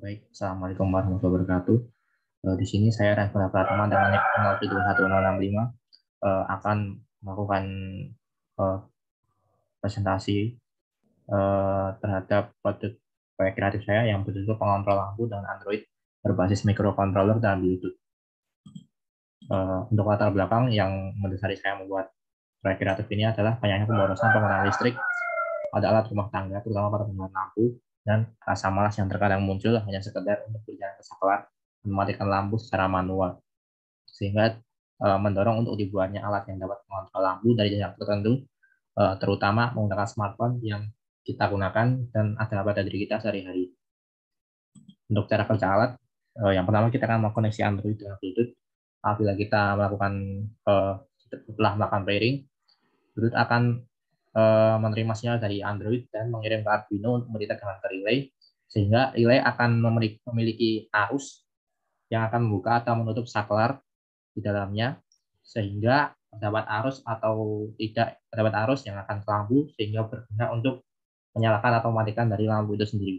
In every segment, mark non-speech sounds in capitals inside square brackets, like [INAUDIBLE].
Baik, Assalamualaikum warahmatullahi wabarakatuh. Eh, di sini saya Rafael Pratama dengan NIP 021065 eh, akan melakukan eh, presentasi terhadap produk proyek kreatif saya yang berjudul pengontrol lampu dengan Android berbasis microcontroller dan Bluetooth. Untuk latar belakang yang mendasari saya membuat proyek kreatif ini adalah banyaknya pemborosan penggunaan listrik pada alat rumah tangga, terutama pada penggunaan lampu, dan rasa malas yang terkadang muncul hanya sekedar untuk berjalan ke saklar mematikan lampu secara manual sehingga e, mendorong untuk dibuatnya alat yang dapat mengontrol lampu dari jarak tertentu e, terutama menggunakan smartphone yang kita gunakan dan ada pada diri kita sehari-hari untuk cara kerja alat e, yang pertama kita akan melakukan koneksi Android dengan Bluetooth apabila kita melakukan e, setelah melakukan pairing Bluetooth akan Eh, menerima sinyal dari Android dan mengirim ke Arduino untuk memberitakan ke relay, sehingga relay akan memiliki arus yang akan membuka atau menutup saklar di dalamnya, sehingga terdapat arus atau tidak terdapat arus yang akan ke sehingga berguna untuk menyalakan atau mematikan dari lampu itu sendiri.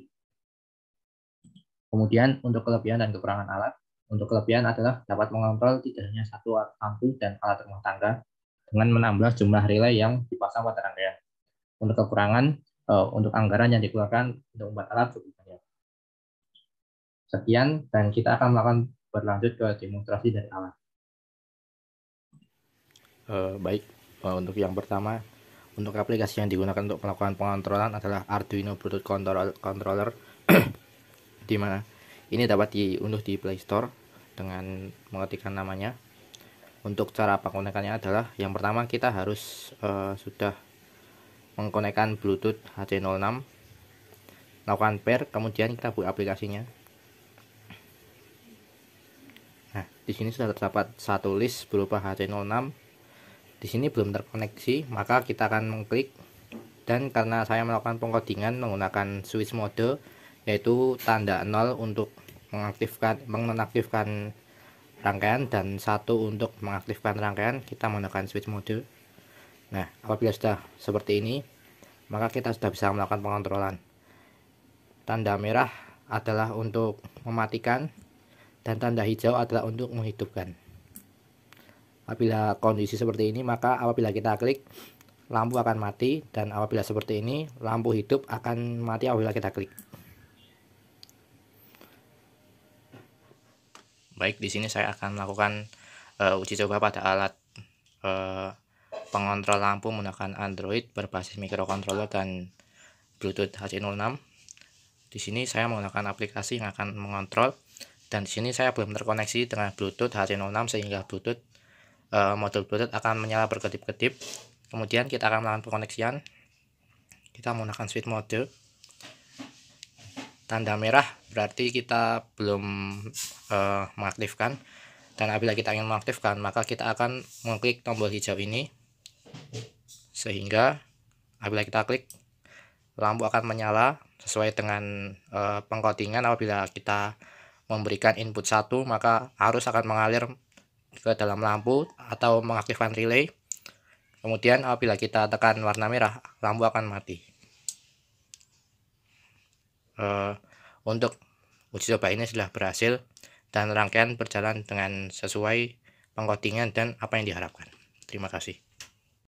Kemudian untuk kelebihan dan kekurangan alat, untuk kelebihan adalah dapat mengontrol tidak hanya satu lampu dan alat rumah tangga dengan menambah jumlah relay yang dipasang pada rangkaian untuk kekurangan uh, untuk anggaran yang dikeluarkan untuk obat alat cukup Sekian dan kita akan melakukan berlanjut ke demonstrasi dari alat. Uh, eh, baik, uh, untuk yang pertama, untuk aplikasi yang digunakan untuk melakukan pengontrolan adalah Arduino Bluetooth Controller, [CLEARS THROAT] di mana ini dapat diunduh di Play Store dengan mengetikkan namanya. Untuk cara penggunaannya adalah yang pertama kita harus uh, sudah mengkonekkan Bluetooth HC06 lakukan pair kemudian kita buka aplikasinya nah di sini sudah terdapat satu list berupa HC06 di sini belum terkoneksi maka kita akan mengklik dan karena saya melakukan pengkodingan menggunakan switch mode yaitu tanda 0 untuk mengaktifkan menonaktifkan rangkaian dan satu untuk mengaktifkan rangkaian kita menggunakan switch mode Nah, apabila sudah seperti ini, maka kita sudah bisa melakukan pengontrolan. Tanda merah adalah untuk mematikan dan tanda hijau adalah untuk menghidupkan. Apabila kondisi seperti ini, maka apabila kita klik lampu akan mati dan apabila seperti ini lampu hidup akan mati apabila kita klik. Baik, di sini saya akan melakukan uh, uji coba pada alat uh, pengontrol lampu menggunakan Android berbasis mikrokontroler dan Bluetooth HC06. Di sini saya menggunakan aplikasi yang akan mengontrol dan di sini saya belum terkoneksi dengan Bluetooth HC06 sehingga Bluetooth e, modul Bluetooth akan menyala berkedip-kedip. Kemudian kita akan melakukan pengoneksian. Kita menggunakan switch mode. Tanda merah berarti kita belum e, mengaktifkan dan apabila kita ingin mengaktifkan maka kita akan mengklik tombol hijau ini sehingga apabila kita klik lampu akan menyala sesuai dengan e, eh, pengkotingan apabila kita memberikan input satu maka arus akan mengalir ke dalam lampu atau mengaktifkan relay kemudian apabila kita tekan warna merah lampu akan mati e, untuk uji coba ini sudah berhasil dan rangkaian berjalan dengan sesuai pengkotingan dan apa yang diharapkan terima kasih